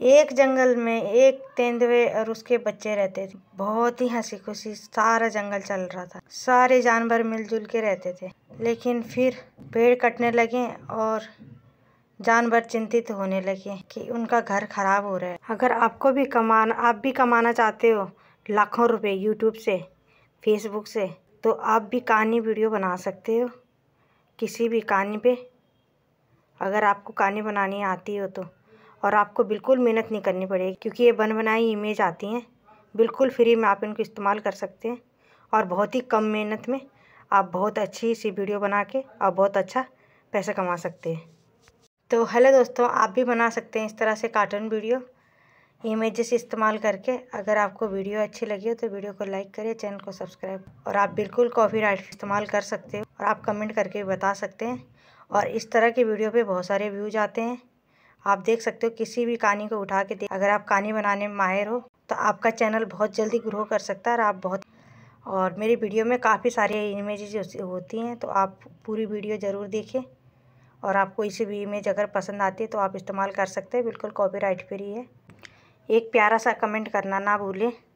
एक जंगल में एक तेंदुए और उसके बच्चे रहते थे बहुत ही हंसी खुशी सारा जंगल चल रहा था सारे जानवर मिलजुल के रहते थे लेकिन फिर पेड़ कटने लगे और जानवर चिंतित होने लगे कि उनका घर खराब हो रहा है अगर आपको भी कमाना आप भी कमाना चाहते हो लाखों रुपए यूट्यूब से फेसबुक से तो आप भी कहानी वीडियो बना सकते हो किसी भी कहानी पे अगर आपको कहानी बनानी आती हो तो और आपको बिल्कुल मेहनत नहीं करनी पड़ेगी क्योंकि ये बन बनाई इमेज आती हैं बिल्कुल फ्री में आप इनको इस्तेमाल कर सकते हैं और बहुत ही कम मेहनत में आप बहुत अच्छी सी वीडियो बना के और बहुत अच्छा पैसा कमा सकते हैं तो हेलो दोस्तों आप भी बना सकते हैं इस तरह से कार्टून वीडियो इमेजेस इस्तेमाल करके अगर आपको वीडियो अच्छी लगी हो तो वीडियो को लाइक करें चैनल को सब्सक्राइब और आप बिल्कुल कॉपी राइट इस्तेमाल कर सकते हो और आप कमेंट करके भी बता सकते हैं और इस तरह की वीडियो पे बहुत सारे व्यूज आते हैं आप देख सकते हो किसी भी कहानी को उठा के देख अगर आप कहानी बनाने में माहिर हो तो आपका चैनल बहुत जल्दी ग्रो कर सकता है और आप बहुत और मेरी वीडियो में काफ़ी सारी इमेजेज होती हैं तो आप पूरी वीडियो ज़रूर देखें और आपको इसी भी इमेज अगर पसंद आती है तो आप इस्तेमाल कर सकते हैं बिल्कुल कॉपीराइट फ्री है एक प्यारा सा कमेंट करना ना भूलें